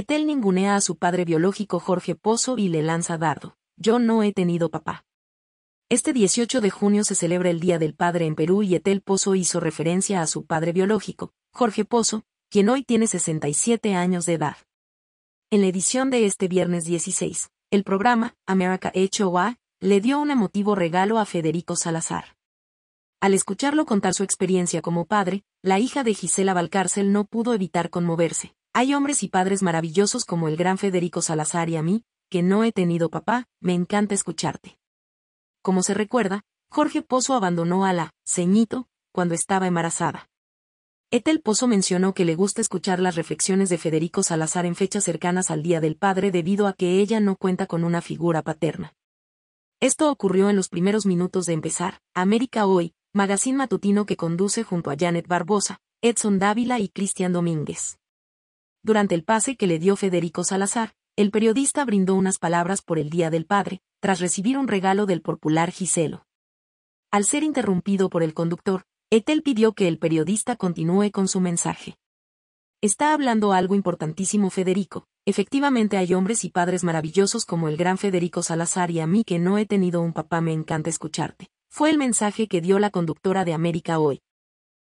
Etel ningunea a su padre biológico Jorge Pozo y le lanza dardo. Yo no he tenido papá. Este 18 de junio se celebra el Día del Padre en Perú y Etel Pozo hizo referencia a su padre biológico, Jorge Pozo, quien hoy tiene 67 años de edad. En la edición de este viernes 16, el programa America HOA le dio un emotivo regalo a Federico Salazar. Al escucharlo contar su experiencia como padre, la hija de Gisela Valcárcel no pudo evitar conmoverse. Hay hombres y padres maravillosos como el gran Federico Salazar y a mí, que no he tenido papá, me encanta escucharte. Como se recuerda, Jorge Pozo abandonó a la ceñito cuando estaba embarazada. Etel Pozo mencionó que le gusta escuchar las reflexiones de Federico Salazar en fechas cercanas al Día del Padre debido a que ella no cuenta con una figura paterna. Esto ocurrió en los primeros minutos de empezar, América Hoy, magazine matutino que conduce junto a Janet Barbosa, Edson Dávila y Cristian Domínguez. Durante el pase que le dio Federico Salazar, el periodista brindó unas palabras por el Día del Padre, tras recibir un regalo del popular Giselo. Al ser interrumpido por el conductor, Etel pidió que el periodista continúe con su mensaje. Está hablando algo importantísimo Federico, efectivamente hay hombres y padres maravillosos como el gran Federico Salazar y a mí que no he tenido un papá me encanta escucharte. Fue el mensaje que dio la conductora de América Hoy,